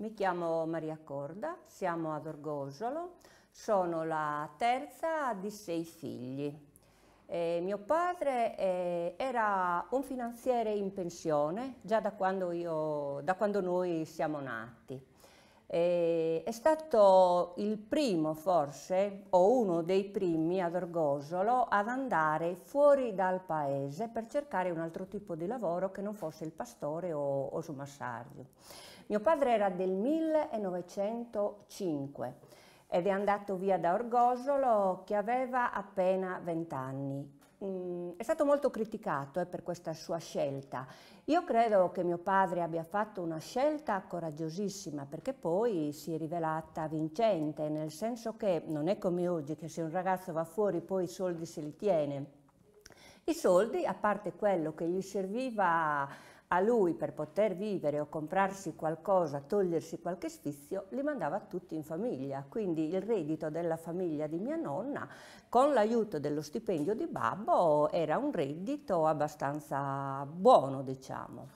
Mi chiamo Maria Corda, siamo ad Orgosolo, sono la terza di sei figli. Eh, mio padre eh, era un finanziere in pensione già da quando, io, da quando noi siamo nati. Eh, è stato il primo, forse, o uno dei primi ad Orgosolo ad andare fuori dal paese per cercare un altro tipo di lavoro che non fosse il pastore o, o sommassario. Mio padre era del 1905 ed è andato via da Orgosolo che aveva appena 20 anni. Mm, è stato molto criticato eh, per questa sua scelta. Io credo che mio padre abbia fatto una scelta coraggiosissima perché poi si è rivelata vincente, nel senso che non è come oggi che se un ragazzo va fuori poi i soldi se li tiene. I soldi, a parte quello che gli serviva a lui per poter vivere o comprarsi qualcosa, togliersi qualche sfizio, li mandava tutti in famiglia. Quindi il reddito della famiglia di mia nonna, con l'aiuto dello stipendio di babbo, era un reddito abbastanza buono, diciamo.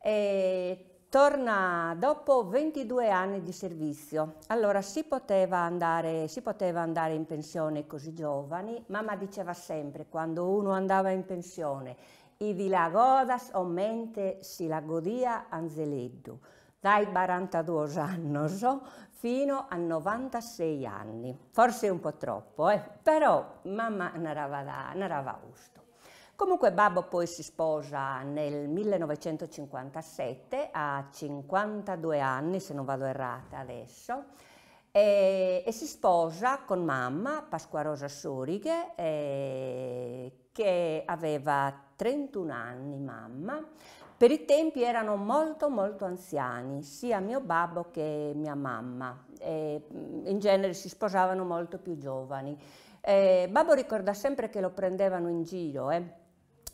E torna dopo 22 anni di servizio. Allora si poteva, andare, si poteva, andare, in pensione così giovani, mamma diceva sempre quando uno andava in pensione i o mente si la godia Anzeleddu dai 42 anni so, fino a 96 anni. Forse un po' troppo, eh? però mamma narrava gusto. Comunque Babbo poi si sposa nel 1957 a 52 anni, se non vado errata adesso, e, e si sposa con mamma Pasquarosa Sorighe eh, che aveva 31 anni mamma. Per i tempi erano molto molto anziani, sia mio babbo che mia mamma. E, mm, in genere si sposavano molto più giovani. Eh, babbo ricorda sempre che lo prendevano in giro, eh.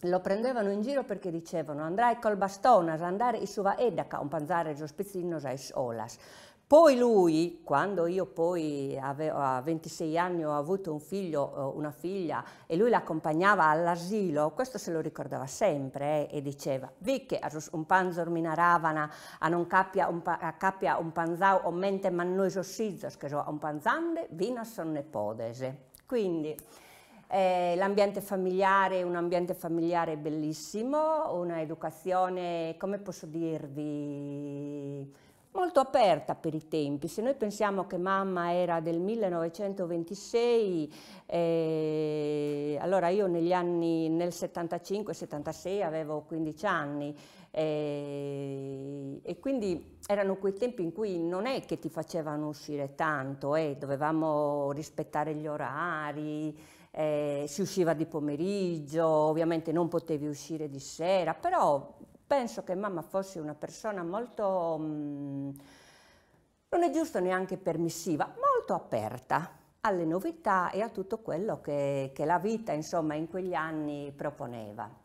lo prendevano in giro perché dicevano andrai col bastone andare i suva edaka, un panzare giospizzino seis olas. Poi lui, quando io poi avevo, a 26 anni ho avuto un figlio, eh, una figlia, e lui l'accompagnava all'asilo, questo se lo ricordava sempre eh, e diceva «Vi un panzor minaravana a non capia un, pa, cappia un panzau o mente mannoso sizzos che so un panzande vina sonne podese». Quindi... Eh, l'ambiente familiare un ambiente familiare bellissimo, una educazione, come posso dirvi, molto aperta per i tempi. Se noi pensiamo che mamma era del 1926, eh, allora io negli anni nel 75-76 avevo 15 anni eh, e quindi erano quei tempi in cui non è che ti facevano uscire tanto, eh, dovevamo rispettare gli orari, eh, si usciva di pomeriggio, ovviamente non potevi uscire di sera, però penso che mamma fosse una persona molto, mh, non è giusto neanche permissiva, molto aperta alle novità e a tutto quello che, che la vita insomma in quegli anni proponeva.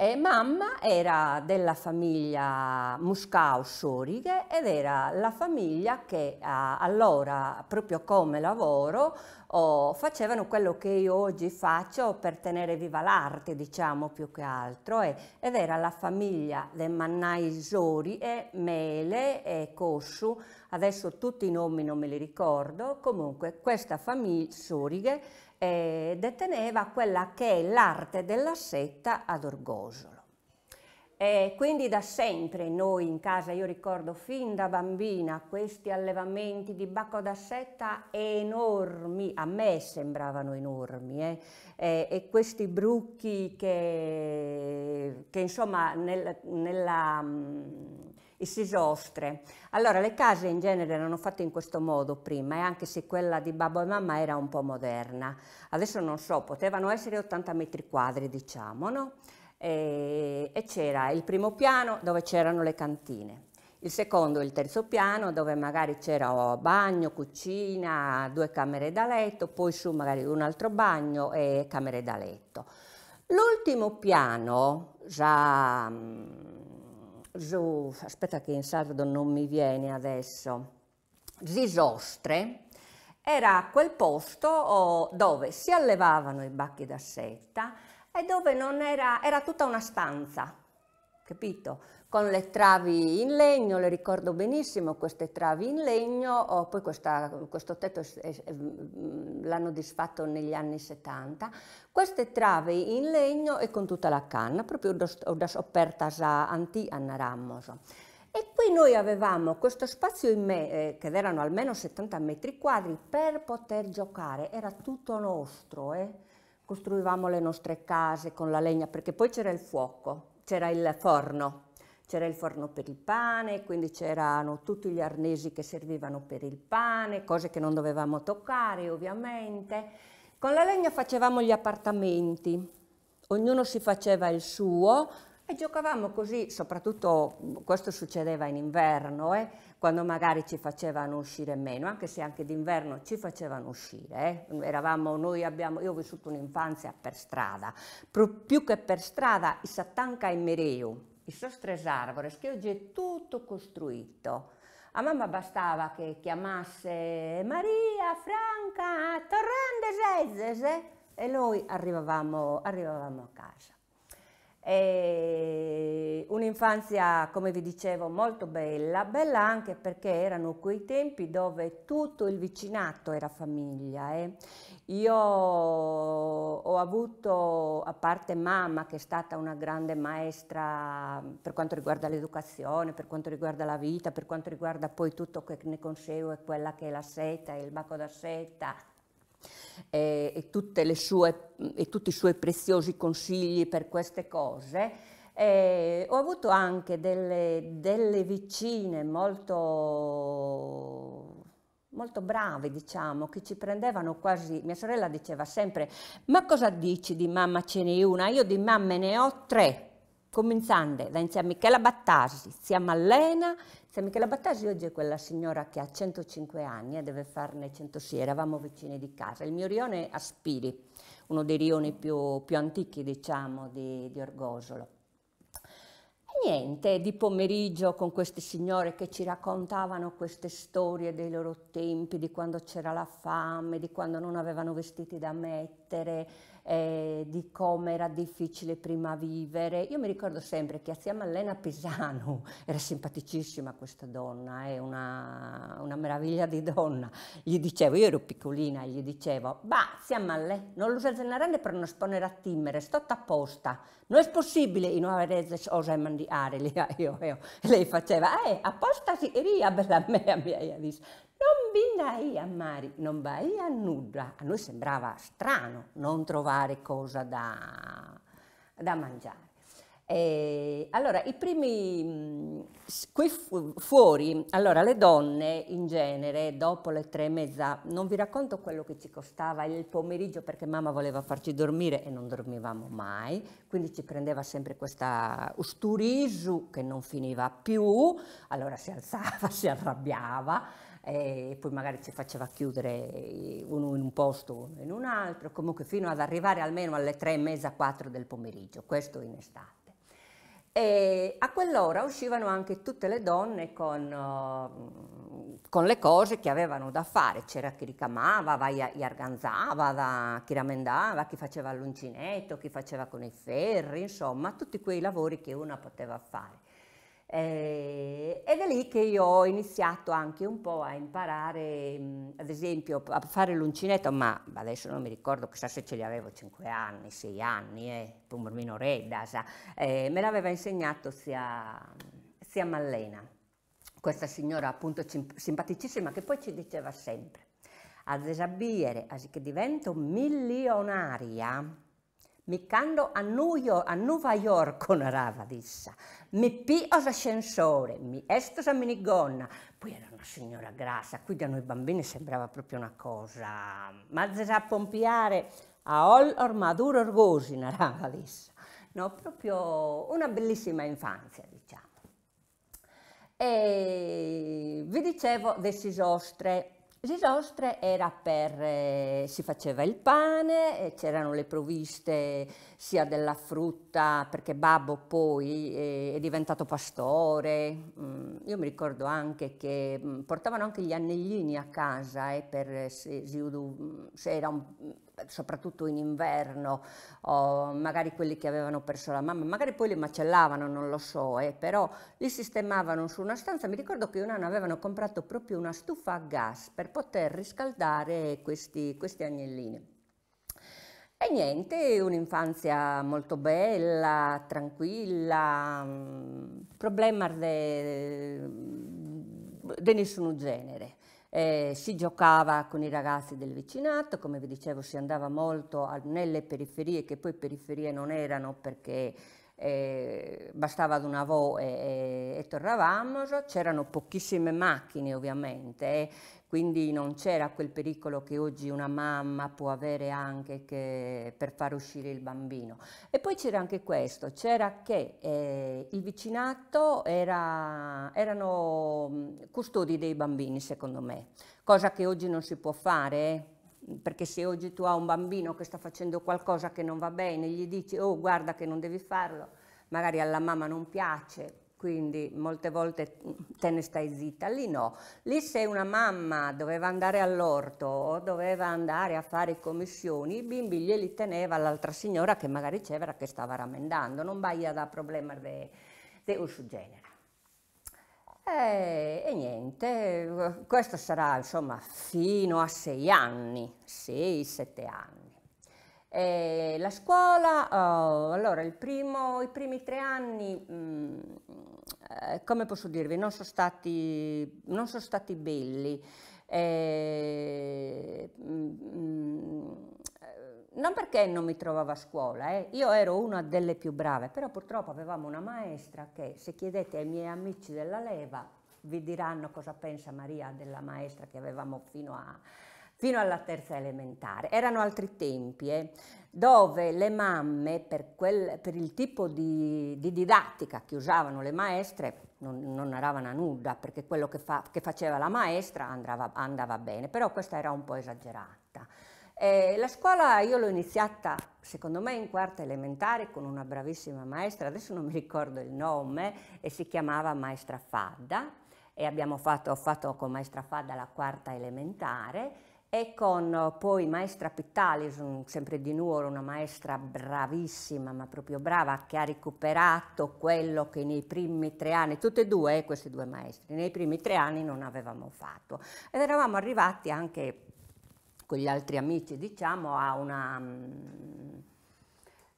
E mamma era della famiglia Muscao Sorighe ed era la famiglia che allora, proprio come lavoro, oh, facevano quello che io oggi faccio per tenere viva l'arte, diciamo più che altro, e, ed era la famiglia dei Mannai Sorighe, Mele e Kossu, adesso tutti i nomi non me li ricordo, comunque questa famiglia Sorighe eh, deteneva quella che è l'arte della setta ad orgosolo. E quindi da sempre noi in casa, io ricordo fin da bambina questi allevamenti di bacco da setta enormi, a me sembravano enormi, eh? e, e, questi brucchi che, che insomma nel, nella e si esostre. Allora le case in genere erano fatte in questo modo prima e eh, anche se quella di babbo e mamma era un po' moderna. Adesso non so, potevano essere 80 metri quadri diciamo, no? E, e c'era il primo piano dove c'erano le cantine. Il secondo e il terzo piano dove magari c'era bagno, cucina, due camere da letto, poi su magari un altro bagno e camere da letto. L'ultimo piano, già mm, zu, aspetta che in sardo non mi viene adesso, Zisostre, era quel posto oh, dove si allevavano i bacchi da setta e dove non era, era tutta una stanza, capito? con le travi in legno, le ricordo benissimo queste travi in legno, oh, poi questa, questo tetto mm, l'hanno disfatto negli anni 70, queste travi in legno e con tutta la canna, proprio da sopperta anti Anna Rammoso. E qui noi avevamo questo spazio in me, eh, che erano almeno 70 metri quadri, per poter giocare, era tutto nostro, eh? costruivamo le nostre case con la legna, perché poi c'era il fuoco, c'era il forno, c'era il forno per il pane, quindi c'erano tutti gli arnesi che servivano per il pane, cose che non dovevamo toccare ovviamente. Con la legna facevamo gli appartamenti, ognuno si faceva il suo e giocavamo così, soprattutto questo succedeva in inverno, eh, quando magari ci facevano uscire meno, anche se anche d'inverno ci facevano uscire. Eh. Eravamo, abbiamo, io ho vissuto un'infanzia per strada, più che per strada i satanca e mereu, i Sostres Arvores, che oggi è tutto costruito. A mamma bastava che chiamasse Maria, Franca, Torrande, Zezzese e noi arrivavamo, arrivavamo a casa. E Un'infanzia, come vi dicevo, molto bella, bella anche perché erano quei tempi dove tutto il vicinato era famiglia. Eh. Io ho avuto, a parte mamma che è stata una grande maestra per quanto riguarda l'educazione, per quanto riguarda la vita, per quanto riguarda poi tutto che ne consegue quella che è la seta, il baco da seta, e, e, sue, e tutti i suoi preziosi consigli per queste cose. E ho avuto anche delle, delle vicine molto, molto, brave, diciamo, che ci prendevano quasi. Mia sorella diceva sempre: Ma cosa dici di mamma ce n'è una? Io di mamme ne ho tre. Cominciando da zia Michela Battasi, zia Mallena, cioè Michela Battagli oggi è quella signora che ha 105 anni e deve farne 106, eravamo vicini di casa. Il mio rione è Aspiri, uno dei rioni più, più antichi diciamo di, di Orgosolo. E niente, di pomeriggio con queste signore che ci raccontavano queste storie dei loro tempi, di quando c'era la fame, di quando non avevano vestiti da mettere, eh, di come era difficile prima vivere. Io mi ricordo sempre che a a Lena Pisano, era simpaticissima questa donna, è eh, una, una, meraviglia di donna, gli dicevo, io ero piccolina, gli dicevo, ma siamo a non lo esagerare per non esponere a timere, sto apposta, non è possibile in una rese osa mandiare, io, io. lei faceva, eh, apposta si via, bella mia, mi hai visto andai a mare, non vai a nulla. A noi sembrava strano non trovare cosa da, da mangiare. E allora, i primi, mm, qui fuori, allora le donne in genere dopo le tre e mezza, non vi racconto quello che ci costava il pomeriggio perché mamma voleva farci dormire e non dormivamo mai, quindi ci prendeva sempre questa usturisu che non finiva più, allora si alzava, si arrabbiava, e poi magari ci faceva chiudere uno in un posto, uno in un altro, comunque fino ad arrivare almeno alle tre e mezza, quattro del pomeriggio, questo in estate. E a quell'ora uscivano anche tutte le donne con, uh, con, le cose che avevano da fare, c'era chi ricamava, chi arganzava, chi ramendava, chi faceva l'uncinetto, chi faceva con i ferri, insomma tutti quei lavori che una poteva fare. Eh, ed è lì che io ho iniziato anche un po' a imparare, mh, ad esempio, a fare l'uncinetto, ma adesso non mi ricordo, chissà se ce li avevo 5 anni, 6 anni, eh, un bambino redda, sa. Eh, me l'aveva insegnato sia, sia Mallena, questa signora appunto simpaticissima che poi ci diceva sempre, a desabbiere, a che divento milionaria, Miccando a, York, a Nuova York con disse, mi pio all'ascensore, mi esto a minigonna. Poi era una signora grassa, qui da noi bambini sembrava proprio una cosa. Ma a pompiare a ol armadura orgosina disse. No, proprio una bellissima infanzia, diciamo. E vi dicevo delle sostre Risostre era per, eh, si faceva il pane, eh, c'erano le provviste sia della frutta, perché Babbo poi eh, è diventato pastore, mm, io mi ricordo anche che mm, portavano anche gli anellini a casa eh, per se, se, mm, era un, soprattutto in inverno, o magari quelli che avevano perso la mamma, magari poi li macellavano, non lo so, eh, però li sistemavano su una stanza. Mi ricordo che un anno avevano comprato proprio una stufa a gas per poter riscaldare questi, questi agnellini. E niente, un'infanzia molto bella, tranquilla, mm, problema di nessun genere. Eh, si giocava con i ragazzi del vicinato, come vi dicevo si andava molto a, nelle periferie, che poi periferie non erano perché eh, bastava ad una vo e, e, e tornavamo, c'erano pochissime macchine ovviamente eh quindi non c'era quel pericolo che oggi una mamma può avere anche per far uscire il bambino. E poi c'era anche questo, c'era che eh, il vicinato era, erano custodi dei bambini secondo me, cosa che oggi non si può fare, eh. perché se oggi tu hai un bambino che sta facendo qualcosa che non va bene, gli dici oh guarda che non devi farlo, magari alla mamma non piace, quindi molte volte te ne stai zitta, lì no. Lì se una mamma doveva andare all'orto o doveva andare a fare commissioni, i bimbi glieli teneva l'altra signora che magari c'era che stava ramendando, non baia da problema di questo genere. E, eh, e, niente, questo sarà insomma fino a sei anni, sei, sette anni. Eh, la scuola, oh, allora primo, i primi tre anni, mh, mm, eh, come posso dirvi, non sono stati, non sono stati belli. Eh, mh, mm, mm, non perché non mi trovavo a scuola, eh. io ero una delle più brave, però purtroppo avevamo una maestra che se chiedete ai miei amici della leva vi diranno cosa pensa Maria della maestra che avevamo fino a, fino alla terza elementare. Erano altri tempi eh, dove le mamme, per, quel, per il tipo di, di, didattica che usavano le maestre, non, non eravano a nuda, perché quello che, fa, che faceva la maestra andava, andava bene, però questa era un po' esagerata. Eh, la scuola io l'ho iniziata, secondo me, in quarta elementare con una bravissima maestra, adesso non mi ricordo il nome, e si chiamava Maestra Fadda e abbiamo fatto, ho fatto con Maestra Fadda la quarta elementare e con eh, poi maestra Pittalis, sempre di Nuoro, una maestra bravissima, ma proprio brava, che ha recuperato quello che nei primi tre anni, tutte e due, eh, queste due maestre, nei primi tre anni non avevamo fatto. Ed eravamo arrivati anche con gli altri amici, diciamo, a una... Mm,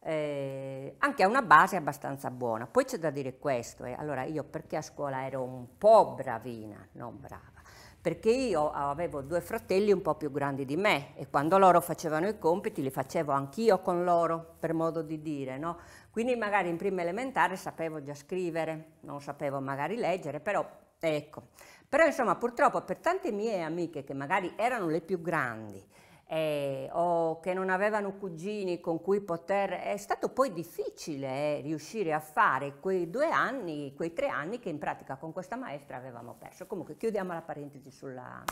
eh, anche a una base abbastanza buona. Poi c'è da dire questo, eh. allora io perché a scuola ero un po' bravina, non brava, perché io avevo due fratelli un po' più grandi di me e quando loro facevano i compiti li facevo anch'io con loro, per modo di dire, no? Quindi magari in prima elementare sapevo già scrivere, non sapevo magari leggere, però ecco. Però insomma purtroppo per tante mie amiche che magari erano le più grandi eh, o che non avevano cugini con cui poter... È stato poi difficile eh, riuscire a fare quei due anni, quei tre anni che in pratica con questa maestra avevamo perso. Comunque chiudiamo la parentesi sulla,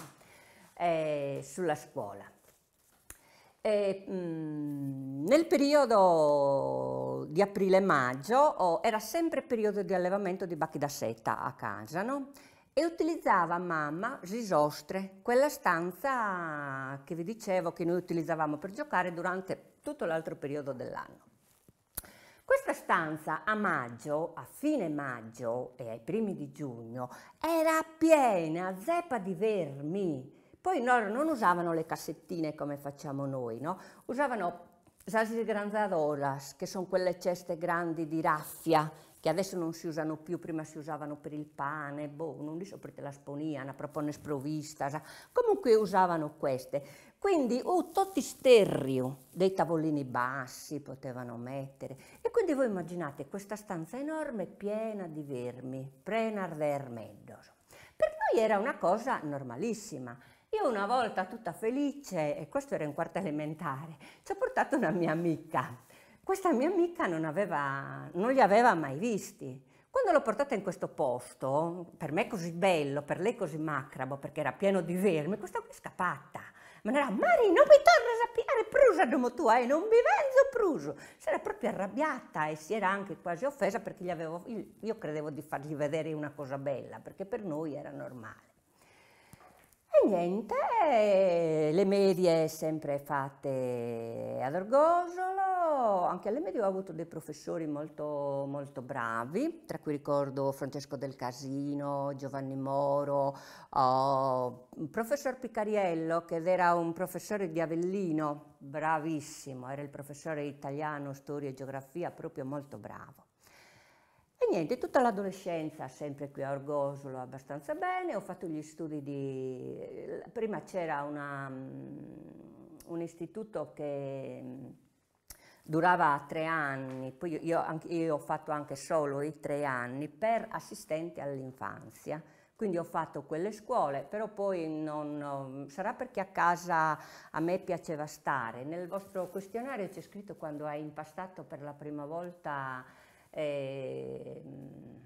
eh, sulla scuola. E, mh, mm, nel periodo di aprile-maggio oh, era sempre periodo di allevamento di bacchi da seta a casa, no? e utilizzava mamma risostre, quella stanza che vi dicevo che noi utilizzavamo per giocare durante tutto l'altro periodo dell'anno. Questa stanza a maggio, a fine maggio e ai primi di giugno, era piena, zeppa di vermi. Poi loro non usavano le cassettine come facciamo noi, no? Usavano sas grandadoras, che sono quelle ceste grandi di raffia, che adesso non si usano più, prima si usavano per il pane, boh, non li so perché la sponiana, proprio ne sprovvista, comunque usavano queste. Quindi oh, tutti sterrio, dei tavolini bassi potevano mettere. E quindi voi immaginate questa stanza enorme piena di vermi, plenar de Per noi era una cosa normalissima. Io una volta tutta felice, e questo era in quarta elementare, ci ho portato una mia amica questa mia amica non, aveva, non li aveva mai visti. Quando l'ho portata in questo posto, per me così bello, per lei così macrabo, perché era pieno di vermi, questa qui è scappata. Ma era, Mari, non mi torna a sapere, prusa domo tua, e eh, non mi venzo pruso. Si era proprio arrabbiata e si era anche quasi offesa perché avevo, io credevo di fargli vedere una cosa bella, perché per noi era normale. E niente, eh, le medie sempre fatte ad Orgosolo, anche alle medie ho avuto dei professori molto, molto bravi, tra cui ricordo Francesco Del Casino, Giovanni Moro, oh, il professor Picariello che era un professore di Avellino, bravissimo, era il professore italiano, storia e geografia, proprio molto bravo. E niente, tutta l'adolescenza sempre qui a Orgosolo abbastanza bene, ho fatto gli studi di... prima c'era una, mm, un istituto che mm, durava tre anni, poi io, io, ho fatto anche solo i tre anni per assistenti all'infanzia. Quindi ho fatto quelle scuole, però poi non, mm, sarà perché a casa a me piaceva stare. Nel vostro questionario c'è scritto quando hai impastato per la prima volta Ehm,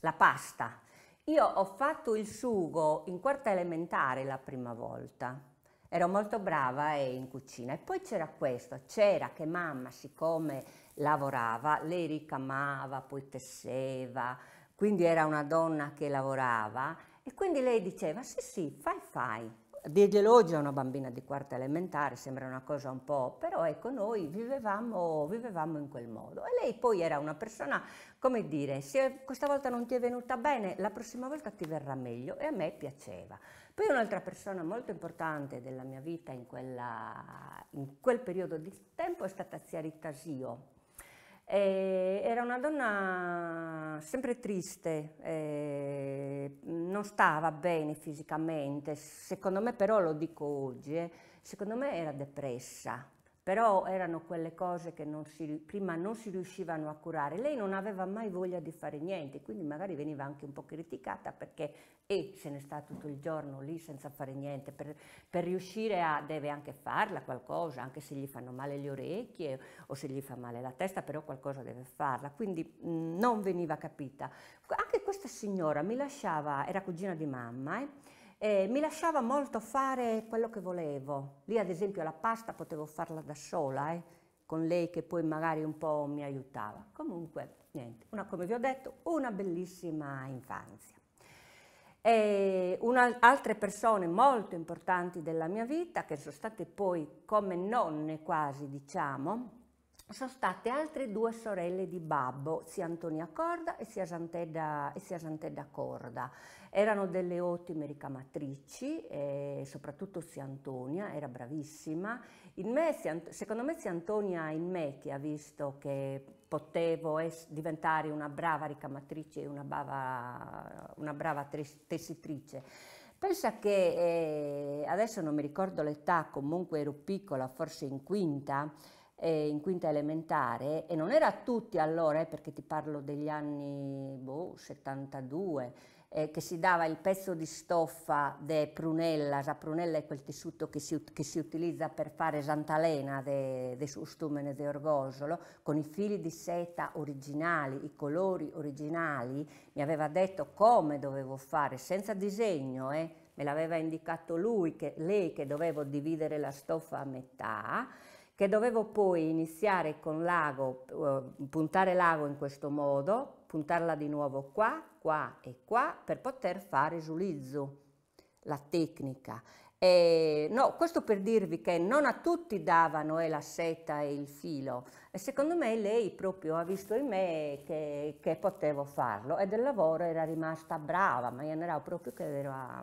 la pasta. Io ho fatto il sugo in quarta elementare la prima volta, ero molto brava e in cucina e poi c'era questo, c'era che mamma siccome lavorava, lei ricamava, poi tesseva, quindi era una donna che lavorava e quindi lei diceva sì sì fai fai, Dirgli elogio a una bambina di quarta elementare sembra una cosa un po', però ecco noi vivevamo, vivevamo in quel modo e lei poi era una persona, come dire, se questa volta non ti è venuta bene, la prossima volta ti verrà meglio e a me piaceva. Poi un'altra persona molto importante della mia vita in, quella, in quel periodo di tempo è stata Ziarita Sio, eh, era una donna sempre triste, eh, non stava bene fisicamente, secondo me però, lo dico oggi, eh, secondo me era depressa, però erano quelle cose che non si, prima non si riuscivano a curare. Lei non aveva mai voglia di fare niente, quindi magari veniva anche un po' criticata perché e se ne sta tutto il giorno lì senza fare niente, per, per riuscire a deve anche farla qualcosa, anche se gli fanno male le orecchie o se gli fa male la testa, però qualcosa deve farla, quindi mh, mm, non veniva capita. Anche questa signora mi lasciava, era cugina di mamma, eh, eh, mi lasciava molto fare quello che volevo. Lì ad esempio la pasta potevo farla da sola, eh, con lei che poi magari un po' mi aiutava. Comunque, niente, una, come vi ho detto, una bellissima infanzia. E una, altre persone molto importanti della mia vita, che sono state poi come nonne quasi, diciamo, sono state altre due sorelle di Babbo, sia Antonia Corda e sia Santedda, e sia Santedda Corda. Erano delle ottime ricamatrici, e eh, soprattutto sia Antonia, era bravissima. Me, secondo me sia Antonia in me che ha visto che potevo diventare una brava ricamatrice e una brava, una brava tessitrice. Pensa che, eh, adesso non mi ricordo l'età, comunque ero piccola, forse in quinta, eh, in quinta elementare e non era a tutti allora, eh, perché ti parlo degli anni boh, 72, eh, che si dava il pezzo di stoffa de prunella, la prunella è quel tessuto che si, che si utilizza per fare santalena de, de sustumene de orgosolo, con i fili di seta originali, i colori originali, mi aveva detto come dovevo fare, senza disegno, eh, me l'aveva indicato lui, che, lei che dovevo dividere la stoffa a metà, che dovevo poi iniziare con l'ago, eh, puntare l'ago in questo modo, puntarla di nuovo qua, qua e qua per poter fare giulizzo, la tecnica. E, no, questo per dirvi che non a tutti davano eh, la seta e il filo e secondo me lei proprio ha visto in me che, che potevo farlo e del lavoro era rimasta brava, ma io ne ero proprio che era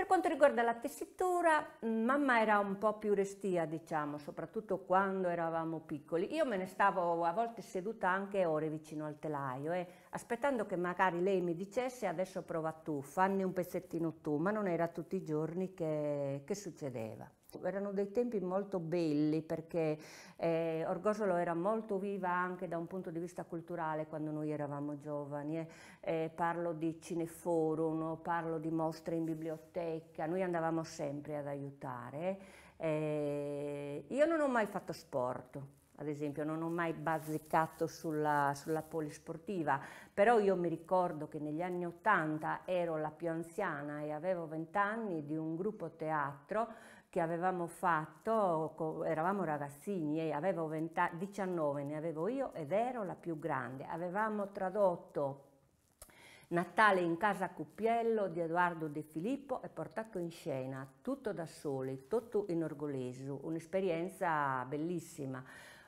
per quanto riguarda la tessitura, mm, mamma era un po' più restia, diciamo, soprattutto quando eravamo piccoli. Io me ne stavo a volte seduta anche ore vicino al telaio, eh, aspettando che magari lei mi dicesse adesso prova tu, fanne un pezzettino tu, ma non era tutti i giorni che, che succedeva. Erano dei tempi molto belli perché eh, Orgosolo era molto viva anche da un punto di vista culturale quando noi eravamo giovani. Eh. Eh, parlo di cineforum, parlo di mostre in biblioteca, noi andavamo sempre ad aiutare. Eh. io non ho mai fatto sport, ad esempio, non ho mai bazzicato sulla, sulla, polisportiva, però io mi ricordo che negli anni Ottanta ero la più anziana e avevo vent'anni di un gruppo teatro che avevamo fatto, eravamo ragazzini, e eh, avevo 20, 19 ne avevo io ed ero la più grande. Avevamo tradotto Natale in casa Cuppiello di Edoardo De Filippo e portato in scena tutto da soli, tutto in orgolesu, un'esperienza bellissima.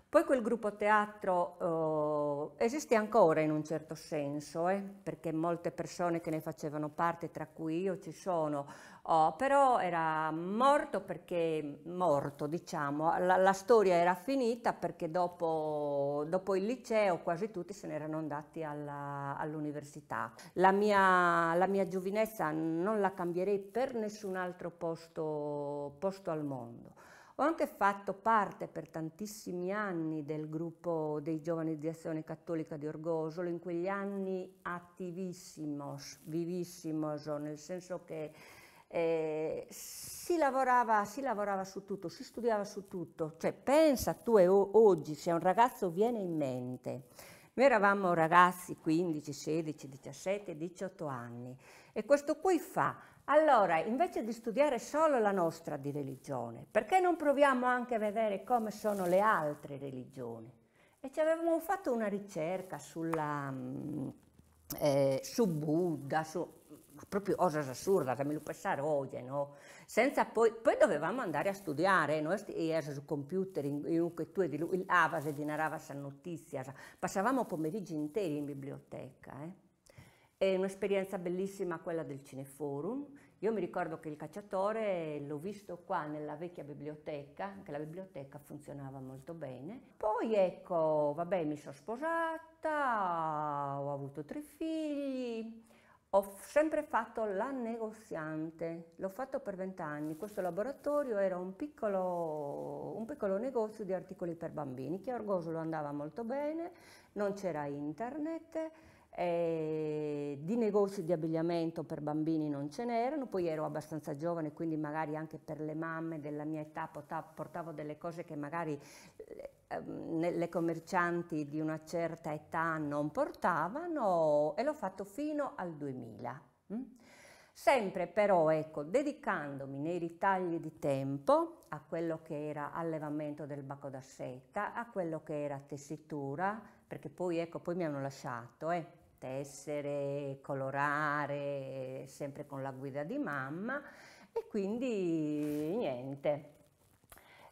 Poi quel gruppo teatro eh, esiste ancora in un certo senso, eh, perché molte persone che ne facevano parte, tra cui io, ci sono, Oh, però era morto perché, morto diciamo, la, la storia era finita perché dopo, dopo, il liceo quasi tutti se ne erano andati all'università. All la, la mia, giovinezza non la cambierei per nessun altro posto, posto al mondo. Ho anche fatto parte per tantissimi anni del gruppo dei giovani di azione cattolica di Orgosolo, in quegli anni attivissimo, vivissimo, nel senso che eh, si, lavorava, si, lavorava, su tutto, si studiava su tutto, cioè pensa tu e oggi se un ragazzo viene in mente, noi eravamo ragazzi 15, 16, 17, 18 anni e questo qui fa, allora invece di studiare solo la nostra di religione, perché non proviamo anche a vedere come sono le altre religioni? E ci avevamo fatto una ricerca sulla, mm, eh, su Buddha, su, proprio cose assurda che mi lo oggi, no? Senza poi, poi dovevamo andare a studiare, noi eravamo su computer, in, in che tu di lui, il l'avas e dinarava sa notizia, passavamo pomeriggi interi in biblioteca, eh? È un'esperienza bellissima quella del Cineforum. Io mi ricordo che il cacciatore l'ho visto qua nella vecchia biblioteca, anche la biblioteca funzionava molto bene. Poi ecco, vabbè, mi sono sposata, ho avuto tre figli, ho sempre fatto la negoziante, l'ho fatto per vent'anni. Questo laboratorio era un piccolo, un piccolo, negozio di articoli per bambini. che a Chiargosolo andava molto bene, non c'era internet, eh, di negozi di abbigliamento per bambini non ce n'erano, poi ero abbastanza giovane, quindi magari anche per le mamme della mia età portavo delle cose che magari eh, ehm, le commercianti di una certa età non portavano e l'ho fatto fino al 2000. Mm? Sempre però, ecco, dedicandomi nei ritagli di tempo a quello che era allevamento del bacco da secca, a quello che era tessitura, perché poi, ecco, poi mi hanno lasciato, eh tessere, colorare, sempre con la guida di mamma e quindi niente.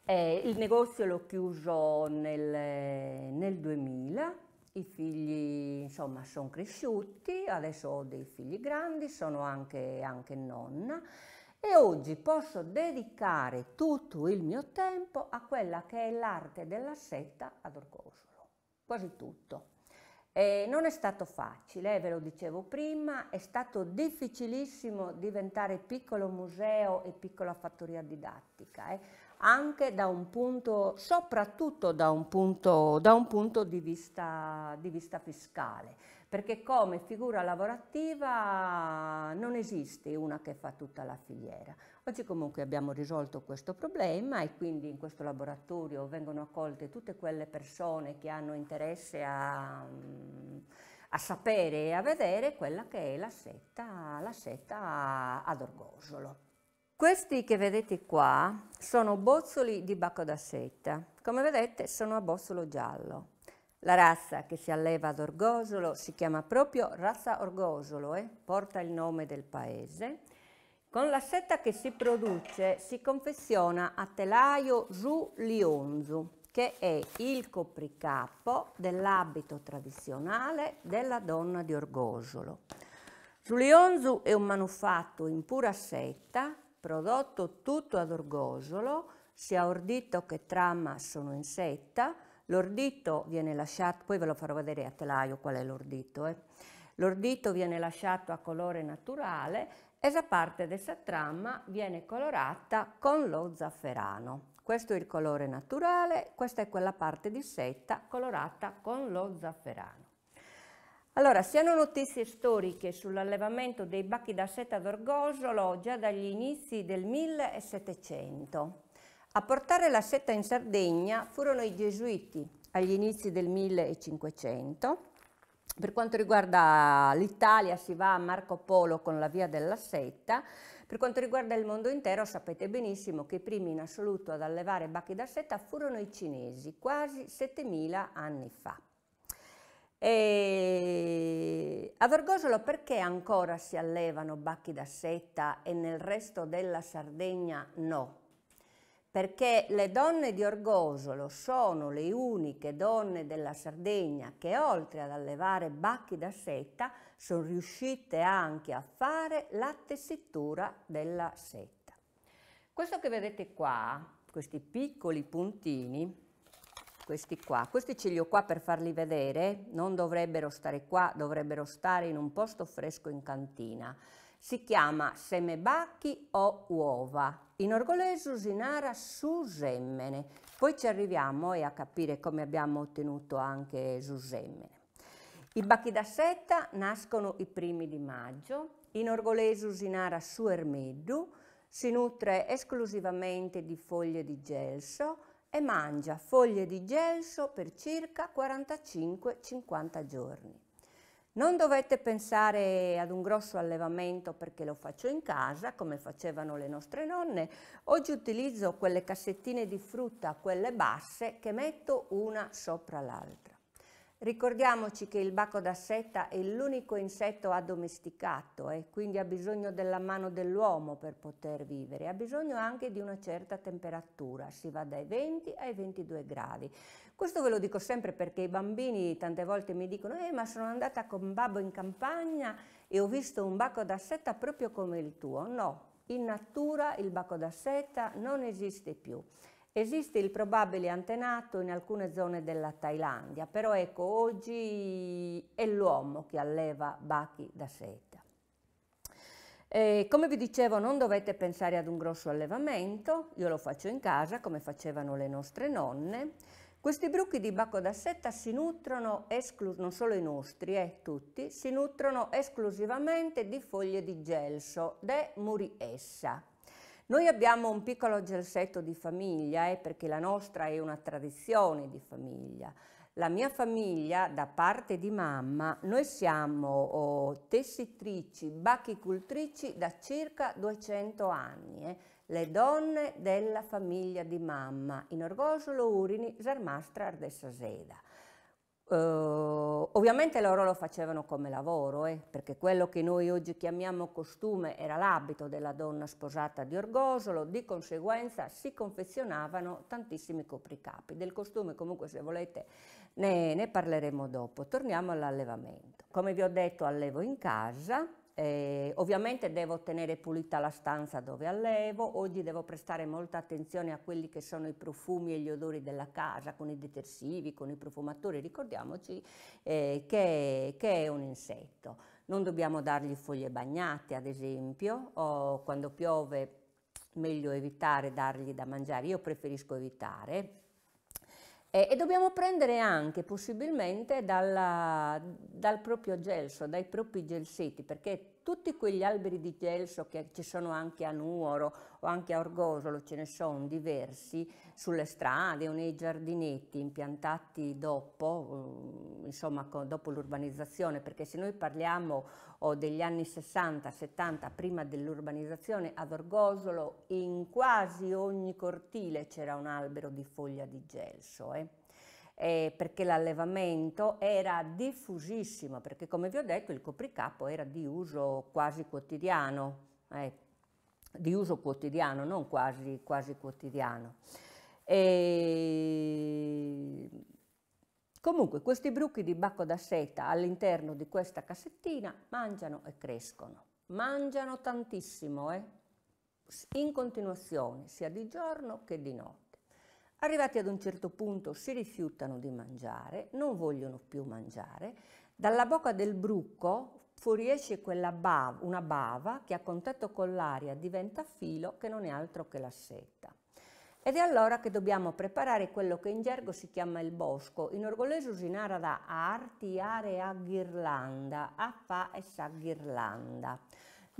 Eh, il negozio l'ho chiuso nel, nel 2000, i figli insomma sono cresciuti, adesso ho dei figli grandi, sono anche, anche nonna e oggi posso dedicare tutto il mio tempo a quella che è l'arte della setta ad Orcosolo, quasi tutto. Eh, non è stato facile, ve lo dicevo prima, è stato difficilissimo diventare piccolo museo e piccola fattoria didattica, eh, anche da un punto, soprattutto da un punto, da un punto di, vista, di vista fiscale perché come figura lavorativa non esiste una che fa tutta la filiera. Oggi comunque abbiamo risolto questo problema e quindi in questo laboratorio vengono accolte tutte quelle persone che hanno interesse a, a sapere e a vedere quella che è la setta, la setta ad orgosolo. Questi che vedete qua sono bozzoli di bacco da seta, come vedete sono a bozzolo giallo. La razza che si alleva ad Orgosolo si chiama proprio razza Orgosolo e eh? porta il nome del paese. Con la setta che si produce si confeziona a telaio Ju Lionzu, che è il copricapo dell'abito tradizionale della donna di Orgosolo. Giulionzu è un manufatto in pura setta, prodotto tutto ad Orgosolo, sia ordito che trama sono in setta, L'ordito viene lasciato, poi ve lo farò vedere a telaio qual è l'ordito. Eh. L'ordito viene lasciato a colore naturale e la parte della trama viene colorata con lo zafferano. Questo è il colore naturale, questa è quella parte di seta colorata con lo zafferano. Allora, si hanno notizie storiche sull'allevamento dei bacchi da seta d'orgosolo già dagli inizi del 1700. A portare la seta in Sardegna furono i gesuiti agli inizi del 1500. Per quanto riguarda l'Italia si va a Marco Polo con la via della seta, per quanto riguarda il mondo intero sapete benissimo che i primi in assoluto ad allevare bacchi da seta furono i cinesi, quasi 7000 anni fa. E a Vergosolo perché ancora si allevano bacchi da seta e nel resto della Sardegna no? perché le donne di Orgosolo sono le uniche donne della Sardegna che oltre ad allevare bacchi da seta sono riuscite anche a fare la tessitura della seta. Questo che vedete qua, questi piccoli puntini, questi qua, questi ce li ho qua per farli vedere, non dovrebbero stare qua, dovrebbero stare in un posto fresco in cantina. Si chiama semebacchi o uova. In orgolese usinara susemmene. Poi ci arriviamo e a capire come abbiamo ottenuto anche susemmene. I bacchi da setta nascono i primi di maggio. In orgolese usinara suermeddu. Si nutre esclusivamente di foglie di gelso e mangia foglie di gelso per circa 45-50 giorni. Non dovete pensare ad un grosso allevamento perché lo faccio in casa, come facevano le nostre nonne. Oggi utilizzo quelle cassettine di frutta, quelle basse, che metto una sopra l'altra. Ricordiamoci che il baco da seta è l'unico insetto addomesticato e eh, quindi ha bisogno della mano dell'uomo per poter vivere, ha bisogno anche di una certa temperatura, si va dai 20 ai 22 gradi. Questo ve lo dico sempre perché i bambini tante volte mi dicono eh, ma sono andata con babbo in campagna e ho visto un baco da seta proprio come il tuo. No, in natura il baco da seta non esiste più. Esiste il probabile antenato in alcune zone della Thailandia, però ecco, oggi è l'uomo che alleva bachi da seta. E come vi dicevo, non dovete pensare ad un grosso allevamento, io lo faccio in casa come facevano le nostre nonne. Questi bruchi di Bacco da Setta si nutrono, non solo i nostri, eh, tutti, si nutrono esclusivamente di foglie di gelso, de muriessa. Noi abbiamo un piccolo gelsetto di famiglia, eh, perché la nostra è una tradizione di famiglia. La mia famiglia, da parte di mamma, noi siamo oh, tessitrici, bacchicultrici da circa 200 anni. Eh le donne della famiglia di mamma, in orgoglio lo urini Germastra Ardessa Seda. Uh, ovviamente loro lo facevano come lavoro, eh, perché quello che noi oggi chiamiamo costume era l'abito della donna sposata di Orgosolo, di conseguenza si confezionavano tantissimi copricapi. Del costume comunque se volete ne, ne parleremo dopo. Torniamo all'allevamento. Come vi ho detto allevo in casa, eh, ovviamente devo tenere pulita la stanza dove allevo, oggi devo prestare molta attenzione a quelli che sono i profumi e gli odori della casa, con i detersivi, con i profumatori, ricordiamoci eh, che, che è un insetto. Non dobbiamo dargli foglie bagnate, ad esempio, o quando piove meglio evitare dargli da mangiare, io preferisco evitare eh, e dobbiamo prendere anche possibilmente dalla, dal proprio gelso, dai propri gelsetti, perché tutti quegli alberi di gelso che ci sono anche a Nuoro o anche a Orgosolo, ce ne sono diversi, sulle strade o nei giardinetti impiantati dopo, mm, insomma dopo l'urbanizzazione, perché se noi parliamo oh, degli anni 60-70, prima dell'urbanizzazione, ad Orgosolo in quasi ogni cortile c'era un albero di foglia di gelso. Eh eh, perché l'allevamento era diffusissimo, perché come vi ho detto il copricapo era di uso quasi quotidiano, eh, di uso quotidiano, non quasi, quasi quotidiano. E... Comunque questi bruchi di bacco da seta all'interno di questa cassettina mangiano e crescono, mangiano tantissimo, eh? in continuazione, sia di giorno che di notte. Arrivati ad un certo punto si rifiutano di mangiare, non vogliono più mangiare, dalla bocca del brucco fuoriesce bava, una bava che a contatto con l'aria diventa filo che non è altro che la seta. Ed è allora che dobbiamo preparare quello che in gergo si chiama il bosco, in orgolese usinara da arti, area, ghirlanda, a fa e sa ghirlanda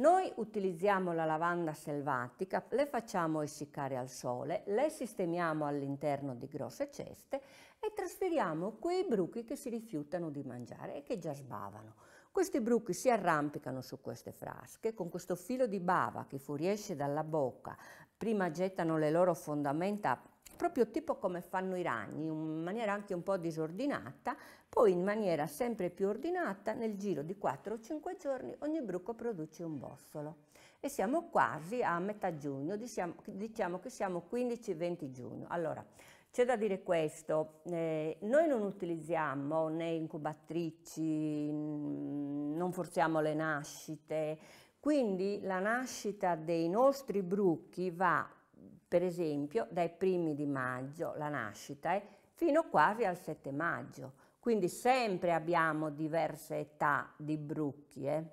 noi utilizziamo la lavanda selvatica, le facciamo essiccare al sole, le sistemiamo all'interno di grosse ceste e trasferiamo quei bruchi che si rifiutano di mangiare e che già sbavano. Questi bruchi si arrampicano su queste frasche con questo filo di bava che fuoriesce dalla bocca, prima gettano le loro fondamenta proprio tipo come fanno i ragni, in maniera anche un po' disordinata, poi in maniera sempre più ordinata, nel giro di 4 o 5 giorni ogni bruco produce un bossolo. E siamo quasi a metà giugno, diciamo, diciamo che siamo 15-20 giugno. Allora, c'è da dire questo, eh, noi non utilizziamo né incubatrici, mm, non forziamo le nascite, quindi la nascita dei nostri bruchi va per esempio dai primi di maggio, la nascita, eh, fino quasi al 7 maggio. Quindi sempre abbiamo diverse età di brucchi. Eh.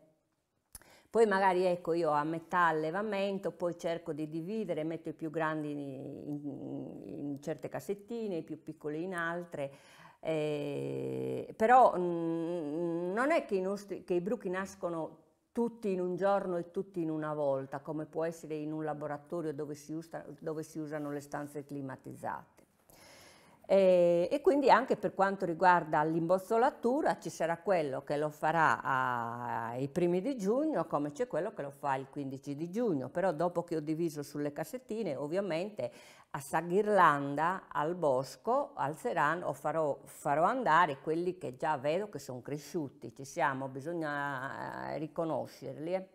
Poi magari ecco io a metà allevamento, poi cerco di dividere, metto i più grandi in, in, in certe cassettine, i più piccoli in altre. Eh, però mh, mm, non è che i, nostri, che i bruchi nascono tutti in un giorno e tutti in una volta, come può essere in un laboratorio dove si, usa, dove si usano le stanze climatizzate. E, eh, e, quindi anche per quanto riguarda l'imbostolatura ci sarà quello che lo farà ai primi di giugno come c'è quello che lo fa il 15 di giugno, però dopo che ho diviso sulle cassettine ovviamente a Saghirlanda, al Bosco, al Seran o farò, farò, andare quelli che già vedo che sono cresciuti, ci siamo, bisogna eh, riconoscerli. Eh.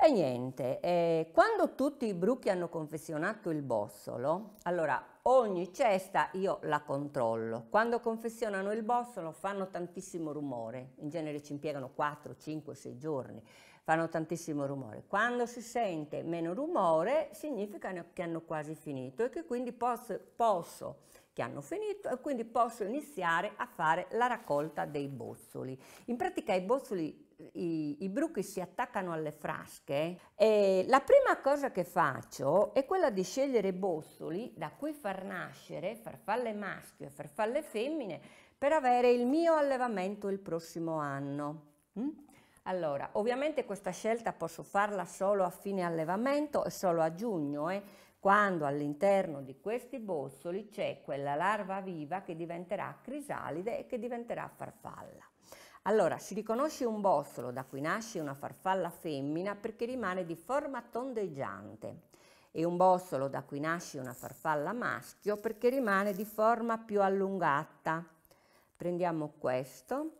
E niente, eh, quando tutti i bruchi hanno confezionato il bossolo, allora Ogni cesta io la controllo. Quando confezionano il bossolo fanno tantissimo rumore, in genere ci impiegano 4, 5, 6 giorni, fanno tantissimo rumore. Quando si sente meno rumore significa che hanno quasi finito e che quindi posso, posso che hanno finito e quindi posso iniziare a fare la raccolta dei bozzoli. In pratica i bozzoli i, i bruchi si attaccano alle frasche, eh, la prima cosa che faccio è quella di scegliere bozzoli da cui far nascere farfalle maschio e farfalle femmine per avere il mio allevamento il prossimo anno. Mm? Allora, ovviamente questa scelta posso farla solo a fine allevamento e solo a giugno, eh, quando all'interno di questi bozzoli c'è quella larva viva che diventerà crisalide e che diventerà farfalla. Allora, si riconosce un bozzolo da cui nasce una farfalla femmina perché rimane di forma tondeggiante e un bozzolo da cui nasce una farfalla maschio perché rimane di forma più allungata. Prendiamo questo,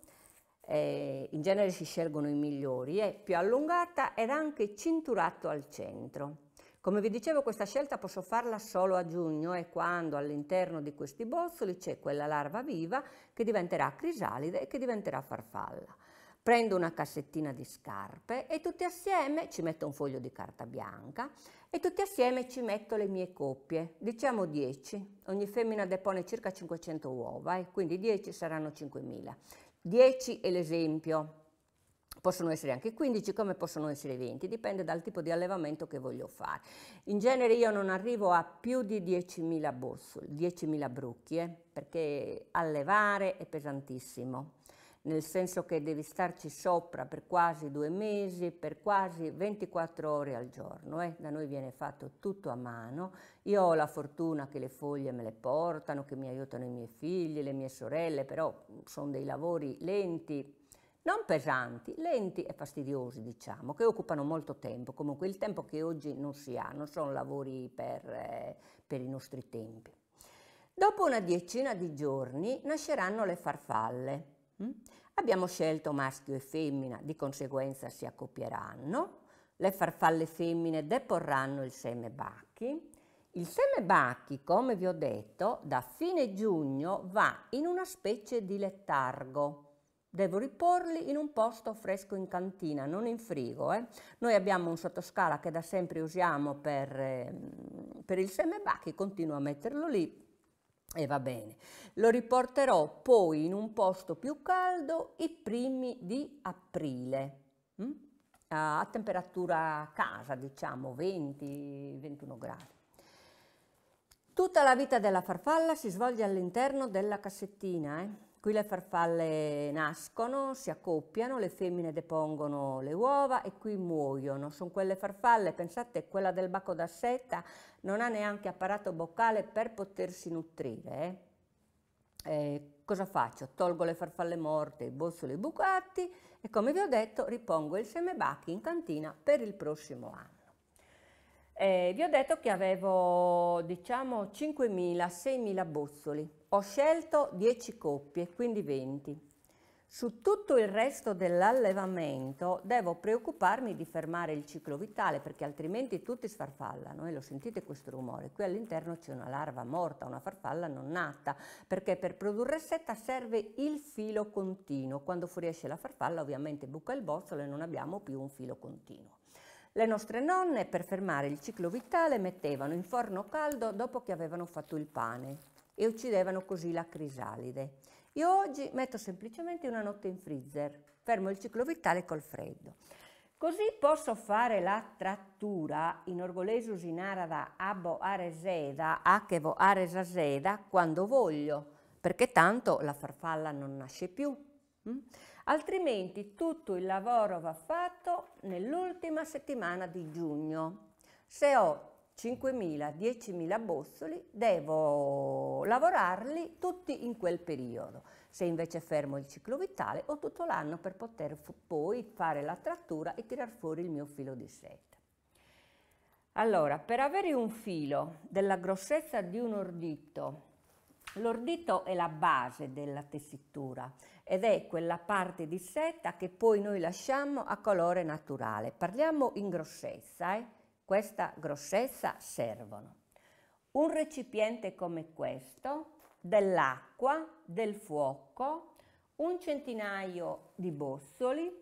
eh, in genere si scelgono i migliori, è più allungata ed anche cinturato al centro. Come vi dicevo questa scelta posso farla solo a giugno e quando all'interno di questi bozzoli c'è quella larva viva che diventerà crisalide e che diventerà farfalla. Prendo una cassettina di scarpe e tutti assieme ci metto un foglio di carta bianca e tutti assieme ci metto le mie coppie, diciamo 10. Ogni femmina depone circa 500 uova e quindi 10 saranno 5000. 10 è l'esempio, possono essere anche 15 come possono essere 20, dipende dal tipo di allevamento che voglio fare. In genere io non arrivo a più di 10.000 borsoli, 10.000 brucchi, eh, perché allevare è pesantissimo nel senso che devi starci sopra per quasi due mesi, per quasi 24 ore al giorno. Eh? Da noi viene fatto tutto a mano. Io ho la fortuna che le foglie me le portano, che mi aiutano i miei figli, le mie sorelle, però sono dei lavori lenti, non pesanti, lenti e fastidiosi, diciamo, che occupano molto tempo, comunque il tempo che oggi non si ha, non sono lavori per, eh, per i nostri tempi. Dopo una diecina di giorni nasceranno le farfalle. Mm? Abbiamo scelto maschio e femmina, di conseguenza si accoppieranno. Le farfalle femmine deporranno il seme bacchi. Il seme bacchi, come vi ho detto, da fine giugno va in una specie di letargo Devo riporli in un posto fresco in cantina, non in frigo. Eh. Noi abbiamo un sottoscala che da sempre usiamo per, ehm, per il seme bacchi, continuo a metterlo lì e va bene. Lo riporterò poi in un posto più caldo i primi di aprile, mm? a temperatura casa, diciamo 20-21 gradi. Tutta la vita della farfalla si svolge all'interno della cassettina, eh? Qui le farfalle nascono, si accoppiano, le femmine depongono le uova e qui muoiono. Sono quelle farfalle, pensate, quella del baco da seta non ha neanche apparato boccale per potersi nutrire. Eh. Eh, cosa faccio? Tolgo le farfalle morte, i bozzoli bucati e come vi ho detto ripongo il seme semebacchi in cantina per il prossimo anno. Eh, vi ho detto che avevo diciamo 5.000-6.000 bozzoli ho scelto 10 coppie, quindi 20. Su tutto il resto dell'allevamento devo preoccuparmi di fermare il ciclo vitale perché altrimenti tutti sfarfallano e lo sentite questo rumore. Qui all'interno c'è una larva morta, una farfalla non nata perché per produrre seta serve il filo continuo. Quando fuoriesce la farfalla ovviamente buca il bozzolo e non abbiamo più un filo continuo. Le nostre nonne per fermare il ciclo vitale mettevano in forno caldo dopo che avevano fatto il pane, e uccidevano così la crisalide. Io oggi metto semplicemente una notte in freezer, fermo il ciclo vitale col freddo. Così posso fare la trattura in orgolese usinara da abo areseda, achevo aresaseda, quando voglio, perché tanto la farfalla non nasce più. Mm? Altrimenti tutto il lavoro va fatto nell'ultima settimana di giugno. Se ho 5.000, 10.000 bozzoli, devo lavorarli tutti in quel periodo. Se invece fermo il ciclo vitale ho tutto l'anno per poter poi fare la trattura e tirar fuori il mio filo di seta. Allora, per avere un filo della grossezza di un ordito, l'ordito è la base della tessitura ed è quella parte di seta che poi noi lasciamo a colore naturale. Parliamo in grossezza, eh? questa grossezza servono. Un recipiente come questo, dell'acqua, del fuoco, un centinaio di bossoli,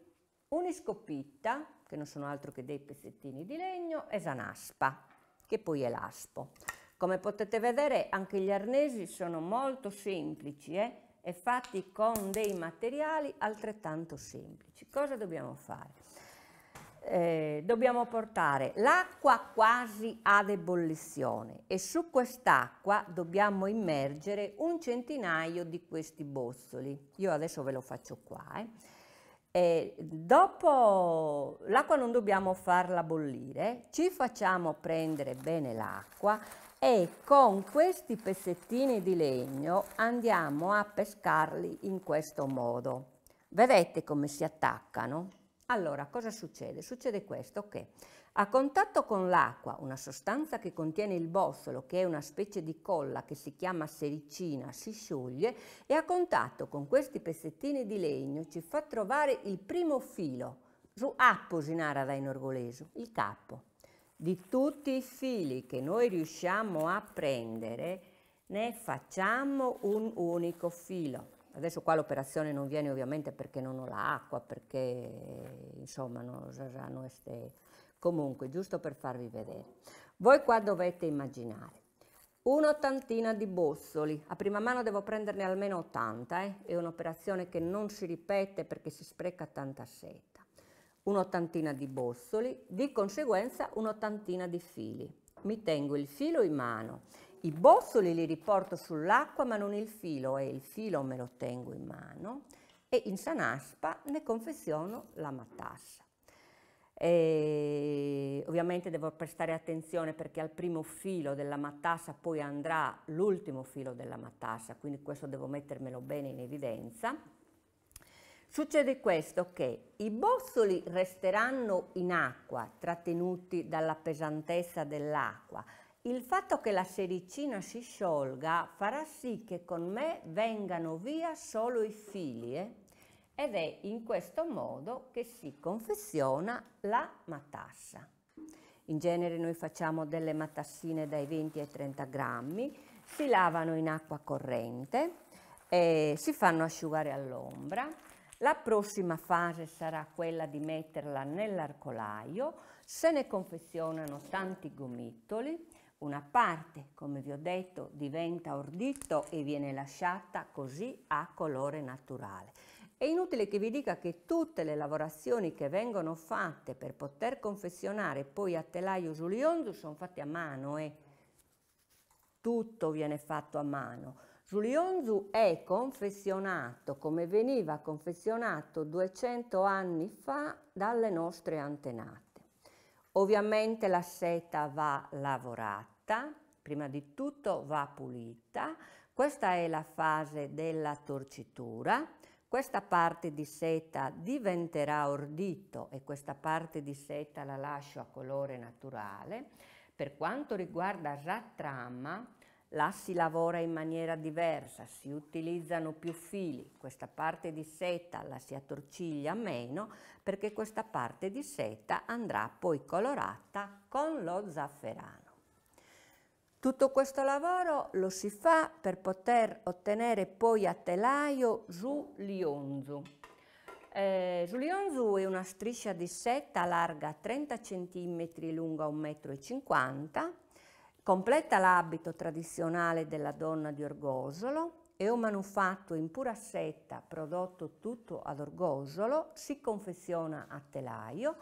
un'iscopitta, che non sono altro che dei pezzettini di legno, e sanaspa, che poi è l'aspo. Come potete vedere anche gli arnesi sono molto semplici eh? e fatti con dei materiali altrettanto semplici. Cosa dobbiamo fare? eh, dobbiamo portare l'acqua quasi ad ebollizione e su quest'acqua dobbiamo immergere un centinaio di questi bozzoli. Io adesso ve lo faccio qua. Eh. dopo l'acqua non dobbiamo farla bollire, ci facciamo prendere bene l'acqua e con questi pezzettini di legno andiamo a pescarli in questo modo. Vedete come si attaccano? Allora, cosa succede? Succede questo che a contatto con l'acqua, una sostanza che contiene il bossolo, che è una specie di colla che si chiama sericina, si scioglie e a contatto con questi pezzettini di legno ci fa trovare il primo filo, su apposinara da inorgoleso, il capo. Di tutti i fili che noi riusciamo a prendere, ne facciamo un unico filo. Adesso qua l'operazione non viene ovviamente perché non ho l'acqua, perché insomma non queste... Comunque, giusto per farvi vedere. Voi qua dovete immaginare un'ottantina di bozzoli. A prima mano devo prenderne almeno 80, eh? è un'operazione che non si ripete perché si spreca tanta seta. Un'ottantina di bozzoli, di conseguenza un'ottantina di fili. Mi tengo il filo in mano i bossoli li riporto sull'acqua ma non il filo e il filo me lo tengo in mano e in sanaspa ne confeziono la matassa. E ovviamente devo prestare attenzione perché al primo filo della matassa poi andrà l'ultimo filo della matassa, quindi questo devo mettermelo bene in evidenza. Succede questo che i bossoli resteranno in acqua, trattenuti dalla pesantezza dell'acqua, il fatto che la sericina si sciolga farà sì che con me vengano via solo i fili eh? ed è in questo modo che si confeziona la matassa. In genere noi facciamo delle matassine dai 20 ai 30 grammi, si lavano in acqua corrente, e si fanno asciugare all'ombra. La prossima fase sarà quella di metterla nell'arcolaio, se ne confezionano tanti gomitoli, una parte, come vi ho detto, diventa ordito e viene lasciata così a colore naturale. È inutile che vi dica che tutte le lavorazioni che vengono fatte per poter confezionare poi a telaio Giuliondu sono fatte a mano e eh. tutto viene fatto a mano. Giulionzu è confezionato come veniva confezionato 200 anni fa dalle nostre antenate. Ovviamente la seta va lavorata, prima di tutto va pulita. Questa è la fase della torcitura. Questa parte di seta diventerà ordito e questa parte di seta la lascio a colore naturale. Per quanto riguarda la trama, Là si lavora in maniera diversa, si utilizzano più fili, questa parte di seta la si attorciglia meno perché questa parte di seta andrà poi colorata con lo zafferano. Tutto questo lavoro lo si fa per poter ottenere poi a telaio Zhu Lionzu. Eh, Lionzu è una striscia di seta larga 30 cm e lunga 1,50 m Completa l'abito tradizionale della donna di Orgosolo e un manufatto in pura setta prodotto tutto ad Orgosolo si confeziona a telaio.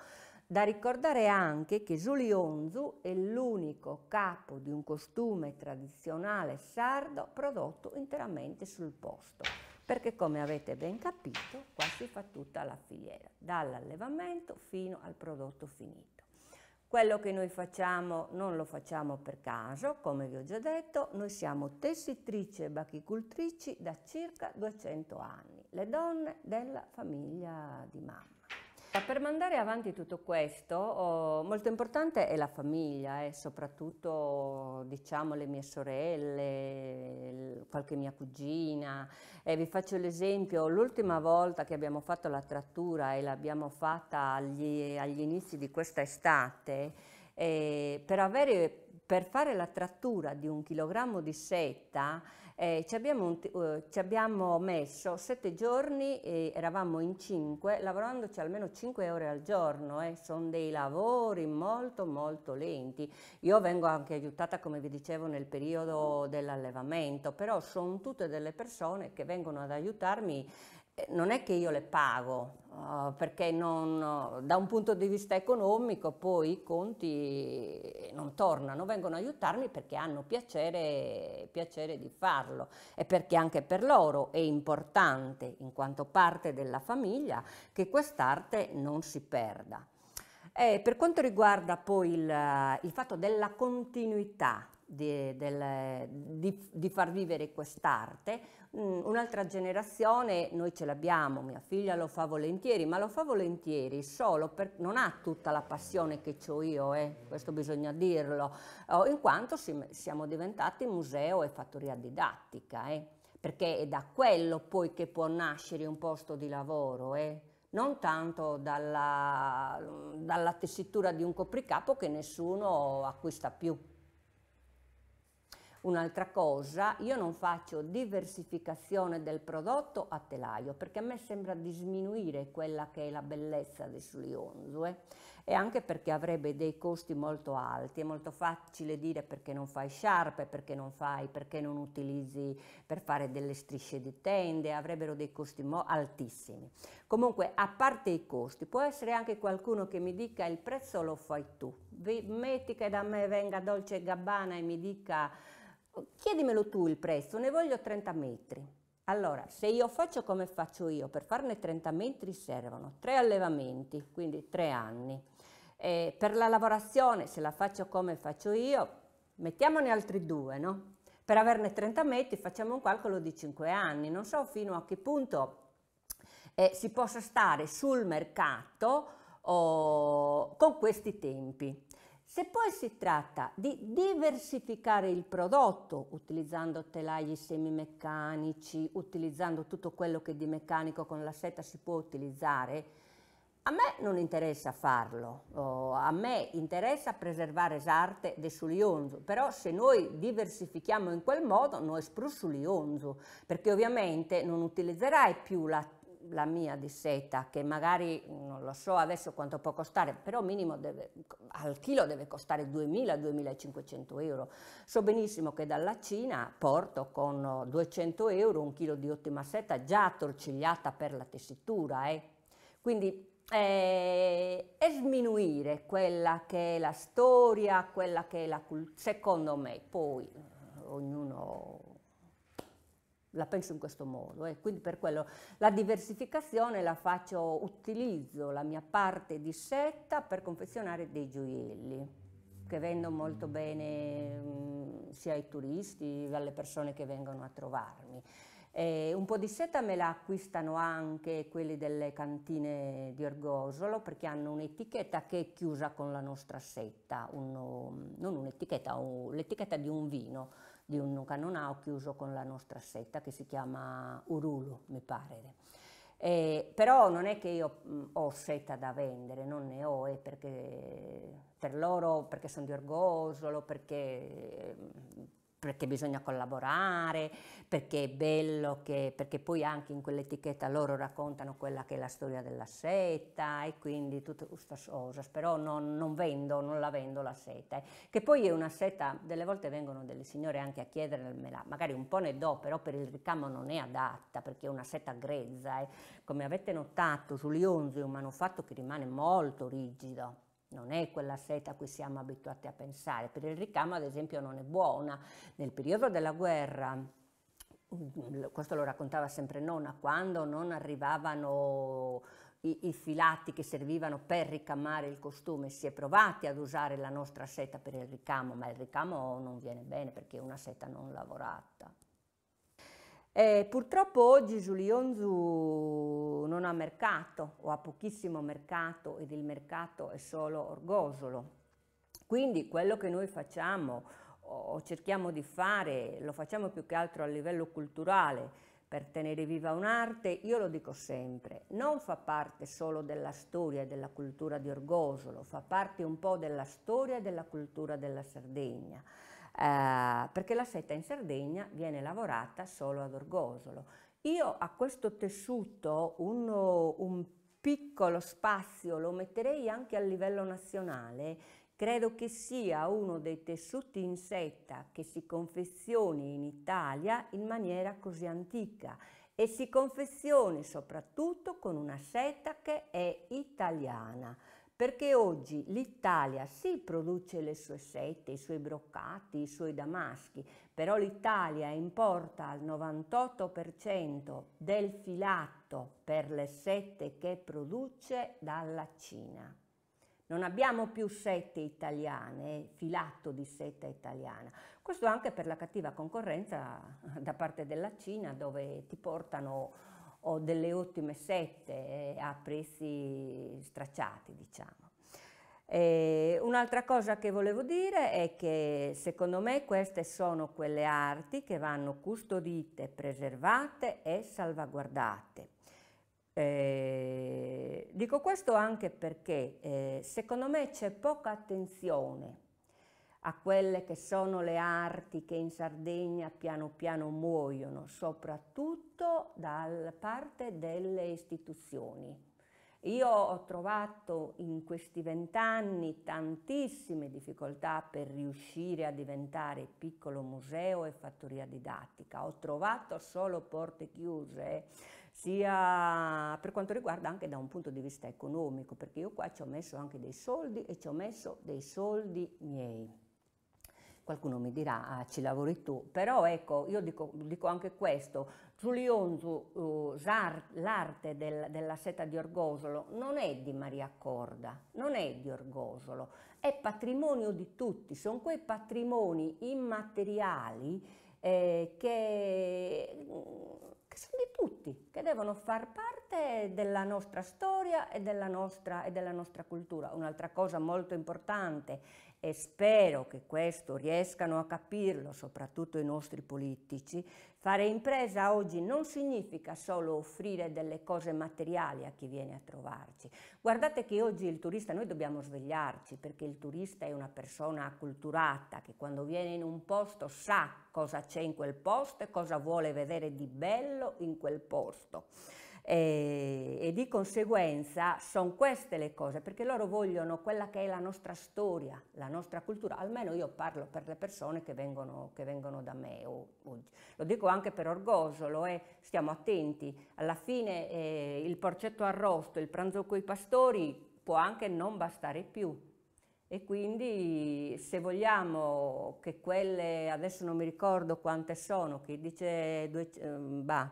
Da ricordare anche che Zulionzu è l'unico capo di un costume tradizionale sardo prodotto interamente sul posto, perché come avete ben capito qua si fa tutta la filiera, dall'allevamento fino al prodotto finito. Quello che noi facciamo non lo facciamo per caso, come vi ho già detto, noi siamo tessitrici e bachicultrici da circa 200 anni, le donne della famiglia di mamma. Ma per mandare avanti tutto questo, oh, molto importante è la famiglia eh, soprattutto diciamo le mie sorelle, qualche mia cugina. Eh, vi faccio l'esempio, l'ultima volta che abbiamo fatto la trattura e l'abbiamo fatta agli, agli inizi di questa estate, eh, per, avere, per fare la trattura di un chilogrammo di setta, eh, ci, abbiamo eh, ci, abbiamo messo sette giorni, e eravamo in cinque, lavorandoci almeno cinque ore al giorno, eh. sono dei lavori molto molto lenti. Io vengo anche aiutata, come vi dicevo, nel periodo dell'allevamento, però sono tutte delle persone che vengono ad aiutarmi eh, non è che io le pago, eh, perché non, eh, da un punto di vista economico poi i conti non tornano, vengono a aiutarmi perché hanno piacere, piacere di farlo e perché anche per loro è importante, in quanto parte della famiglia, che quest'arte non si perda. E per quanto riguarda poi il, il fatto della continuità, di, del, di, di far vivere quest'arte. Mm, un'altra generazione, noi ce l'abbiamo, mia figlia lo fa volentieri, ma lo fa volentieri solo perché non ha tutta la passione che ho io, eh, questo bisogna dirlo, in quanto siamo diventati museo e fattoria didattica, eh, perché è da quello poi che può nascere un posto di lavoro. Eh non tanto dalla, dalla tessitura di un copricapo che nessuno acquista più. Un'altra cosa, io non faccio diversificazione del prodotto a telaio perché a me sembra diminuire quella che è la bellezza del sullionzue eh. e anche perché avrebbe dei costi molto alti, è molto facile dire perché non fai sciarpe, perché non fai, perché non utilizzi per fare delle strisce di tende, avrebbero dei costi altissimi. Comunque, a parte i costi, può essere anche qualcuno che mi dica il prezzo lo fai tu, metti che da me venga Dolce Gabbana e mi dica chiedimelo tu il prezzo, ne voglio 30 metri. Allora, se io faccio come faccio io, per farne 30 metri servono tre allevamenti, quindi tre anni. E per la lavorazione, se la faccio come faccio io, mettiamone altri due, no? Per averne 30 metri facciamo un calcolo di 5 anni, non so fino a che punto eh, si possa stare sul mercato oh, con questi tempi. Se poi si tratta di diversificare il prodotto utilizzando telai semimeccanici, utilizzando tutto quello che di meccanico con la seta si può utilizzare, a me non interessa farlo, oh, a me interessa preservare l'arte del sulionzo, però se noi diversifichiamo in quel modo noi sprussulionzo, perché ovviamente non utilizzerai più la la mia di seta, che magari non lo so adesso quanto può costare, però minimo deve, al chilo deve costare 2.000-2.500 euro. So benissimo che dalla Cina porto con 200 euro un chilo di ottima seta già attorcigliata per la tessitura. Eh. Quindi eh, e sminuire quella che è la storia, quella che è la cultura, secondo me, poi ognuno la penso in questo modo e eh. quindi per quello la diversificazione la faccio, utilizzo la mia parte di setta per confezionare dei gioielli che vendo molto bene mh, sia ai turisti che alle persone che vengono a trovarmi. Eh, un po' di seta me la acquistano anche quelli delle cantine di Orgosolo perché hanno un'etichetta che è chiusa con la nostra setta, uno, non un'etichetta, l'etichetta di un vino di un canonao chiuso con la nostra setta che si chiama Urulu, mi pare. Eh, però non è che io mh, ho seta da vendere, non ne ho, eh, perché per loro, perché sono di orgosolo, perché... Eh, perché bisogna collaborare, perché è bello, che, perché poi anche in quell'etichetta loro raccontano quella che è la storia della seta e quindi tutte queste cose, però non, non, vendo, non la vendo la seta, eh. che poi è una seta, delle volte vengono delle signore anche a chiedermela, magari un po' ne do, però per il ricamo non è adatta perché è una seta grezza, eh. come avete notato sull'ionzium è un manufatto che rimane molto rigido, non è quella seta a cui siamo abituati a pensare. Per il ricamo, ad esempio, non è buona. Nel periodo della guerra mm, questo lo raccontava sempre nonna, quando non arrivavano i, i, filati che servivano per ricamare il costume, si è provati ad usare la nostra seta per il ricamo, ma il ricamo non viene bene perché è una seta non lavorata. E purtroppo oggi Giulio Onzu non ha mercato o ha pochissimo mercato ed il mercato è solo orgosolo. Quindi quello che noi facciamo o cerchiamo di fare, lo facciamo più che altro a livello culturale per tenere viva un'arte, io lo dico sempre, non fa parte solo della storia e della cultura di Orgosolo, fa parte un po' della storia e della cultura della Sardegna eh, perché la seta in Sardegna viene lavorata solo ad orgosolo. Io a questo tessuto uno, un piccolo spazio lo metterei anche a livello nazionale Credo che sia uno dei tessuti in seta che si confezioni in Italia in maniera così antica e si confezioni soprattutto con una seta che è italiana perché oggi l'Italia sì produce le sue sette, i suoi broccati, i suoi damaschi, però l'Italia importa al 98% del filato per le sette che produce dalla Cina. Non abbiamo più sette italiane, filato di setta italiana. Questo anche per la cattiva concorrenza da parte della Cina dove ti portano ho delle ultime sette eh, a prezzi stracciati, diciamo. E eh, un'altra cosa che volevo dire è che secondo me queste sono quelle arti che vanno custodite, preservate e salvaguardate. E eh, dico questo anche perché eh, secondo me c'è poca attenzione a quelle che sono le arti che in Sardegna piano piano muoiono, soprattutto da parte delle istituzioni. Io ho trovato in questi vent'anni tantissime difficoltà per riuscire a diventare piccolo museo e fattoria didattica. Ho trovato solo porte chiuse, sia per quanto riguarda anche da un punto di vista economico, perché io qua ci ho messo anche dei soldi e ci ho messo dei soldi miei. Qualcuno mi dirà, ah, ci lavori tu, però ecco, io dico, dico anche questo, Giulionzu, uh, eh, l'arte del, della seta di Orgosolo non è di Maria Corda, non è di Orgosolo, è patrimonio di tutti, sono quei patrimoni immateriali eh, che, che sono di tutti, che devono far parte della nostra storia e della nostra, e della nostra cultura. Un'altra cosa molto importante e spero che questo riescano a capirlo soprattutto i nostri politici, fare impresa oggi non significa solo offrire delle cose materiali a chi viene a trovarci. Guardate che oggi il turista, noi dobbiamo svegliarci perché il turista è una persona acculturata che quando viene in un posto sa cosa c'è in quel posto e cosa vuole vedere di bello in quel posto e, e di conseguenza sono queste le cose, perché loro vogliono quella che è la nostra storia, la nostra cultura, almeno io parlo per le persone che vengono, che vengono da me, o, o, lo dico anche per orgosolo, eh, stiamo attenti, alla fine eh, il porcetto arrosto, il pranzo con i pastori può anche non bastare più, e quindi se vogliamo che quelle, adesso non mi ricordo quante sono, chi dice, due, ehm, bah,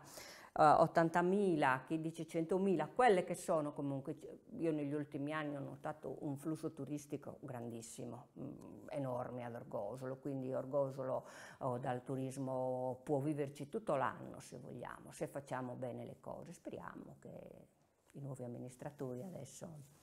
80.000, eh, chi dice 100.000, quelle che sono comunque, cioè, io negli ultimi anni ho notato un flusso turistico grandissimo, mm, enorme ad Orgosolo, quindi Orgosolo oh, dal turismo può viverci tutto l'anno se vogliamo, se facciamo bene le cose, speriamo che i nuovi amministratori adesso